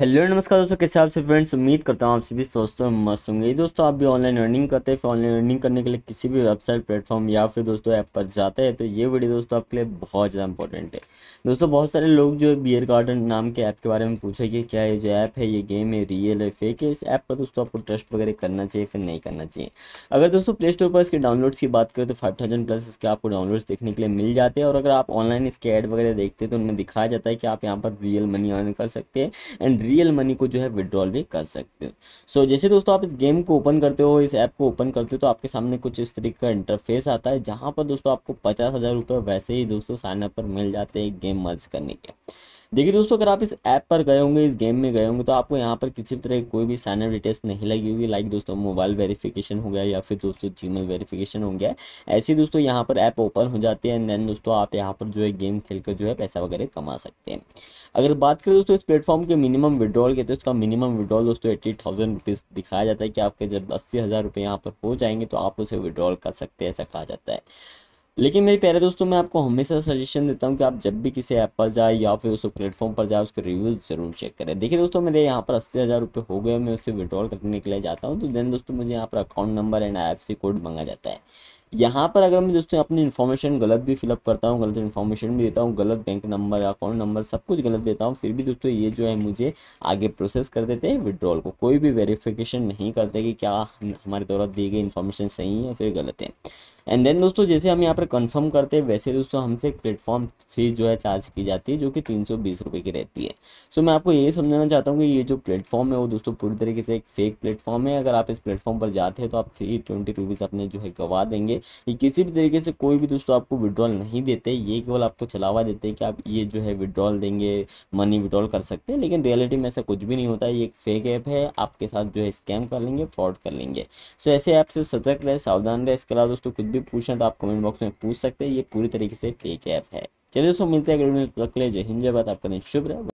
hello नमस्कार दोस्तों कैसे आप सभी फ्रेंड्स उम्मीद करता हूँ आप सभी दोस्तों मस्त होंगे दोस्तों आप भी ऑनलाइन अर्निंग करते हैं फिर ऑनलाइन अर्निंग करने के लिए किसी भी वेबसाइट प्लेटफॉर्म या फिर दोस्तों ऐप पर जाते हैं तो ये वीडियो दोस्तों आपके लिए बहुत ज़्यादा इंपॉर्टेंट है दोस्तों बहुत सारे लोग जो बियर गार्डन नाम के ऐप के बारे में पूछेंगे क्या ये जो ऐप है ये गेम है रियल है फेक है इस ऐप पर दोस्तों आपको ट्रस्ट वगैरह करना चाहिए फिर नहीं करना चाहिए अगर दोस्तों प्ले स्टोर पर इसके डाउनलोड्स की बात करें तो फाइव प्लस इसके आपको डाउनलोड्स देखने के लिए मिल जाते हैं और अगर आप ऑनलाइन इसके ऐड वगैरह देखते हैं तो उनमें दिखाया जाता है कि आप यहाँ पर रियल मनी अर्न कर सकते हैं एंड रियल मनी को जो है विड्रॉल भी कर सकते हो सो so, जैसे दोस्तों आप इस गेम को ओपन करते हो इस ऐप को ओपन करते हो तो आपके सामने कुछ इस तरीके का इंटरफेस आता है जहाँ पर दोस्तों आपको पचास हज़ार रुपये वैसे ही दोस्तों साइन पर मिल जाते हैं गेम मर्ज करने के देखिए दोस्तों अगर आप इस ऐप पर गए होंगे इस गेम में गए होंगे तो आपको यहाँ पर किसी भी तरह की कोई भी साइनअप डिटेल्स नहीं लगी होगी लाइक दोस्तों मोबाइल वेरिफिकेशन हो गया या फिर दोस्तों जी वेरिफिकेशन हो गया ऐसे दोस्तों यहाँ पर ऐप ओपन हो जाती है एंड देन दोस्तों आप यहाँ पर जो है गेम खेल कर जो है पैसा वगैरह कमा सकते हैं अगर बात करें दोस्तों इस प्लेटफॉर्म के मिनिमम विड्रॉल के तो उसका मिनिमम विड्रॉल दोस्तों एट्टी थाउजेंड रुपीज़ दिखाया जाता है कि आपके जब अस्सी हज़ार रुपये यहाँ पर हो जाएंगे तो आप उसे विड्रॉल कर सकते हैं ऐसा कहा जाता है लेकिन मेरे प्यारे दोस्तों मैं आपको हमेशा सजेशन देता हूँ कि आप जब भी किसी ऐप पर जाए या फिर उस प्लेटफॉर्म पर जाए उसके रिव्यूज़ जरूर चेक करें देखिए दोस्तों मेरे यहाँ पर अस्सी हज़ार रुपये हो गए मैं उससे विड्रॉल करने के लिए जाता हूँ तो देन दोस्तों मुझे यहाँ पर account number and I code मंगा जाता है यहाँ पर अगर मैं दोस्तों अपनी इन्फॉर्मेशन गलत भी फिलअप करता हूँ गलत इन्फॉर्मेशन भी देता हूँ गलत बैंक नंबर अकाउंट नंबर सब कुछ गलत देता हूँ फिर भी दोस्तों ये जो है मुझे आगे प्रोसेस कर देते हैं विड्रॉल को कोई भी वेरिफिकेशन नहीं करते कि क्या हमारे द्वारा दी गई इन्फॉर्मेशन सही है फिर गलत है एंड देन दोस्तों जैसे हम यहाँ पर कंफर्म करते हैं वैसे दोस्तों हमसे प्लेटफॉर्म फीस जो है चार्ज की जाती है जो कि तीन सौ बीस रुपये की रहती है सो so, मैं आपको ये समझाना चाहता हूँ कि ये जो प्लेटफॉर्म है वो दोस्तों पूरी तरीके से एक फेक प्लेटफॉर्म है अगर आप इस प्लेटफॉर्म पर जाते हैं तो आप थ्री ट्वेंटी रुपीज़ अपने जो है गवा देंगे ये किसी भी तरीके से कोई भी दोस्तों आपको विड्रॉल नहीं देते ये केवल आपको चलावा देते हैं कि आप ये जो है विड्रॉल देंगे मनी विड्रॉल कर सकते हैं लेकिन रियलिटी में ऐसा कुछ भी नहीं होता ये एक फेक ऐप है आपके साथ जो है स्कैम कर लेंगे फ्रॉड कर लेंगे सो ऐसे ऐप से सतर्क रहे सावधान रहे इसके अलावा दोस्तों कुछ भी पूछना तो आप कमेंट बॉक्स में पूछ सकते हैं ये पूरी तरीके से फेक ऐप है चलिए दोस्तों मिलते हैं अगले वीडियो तक ले जय हिंद जय बात आपका दिन शुभ रहे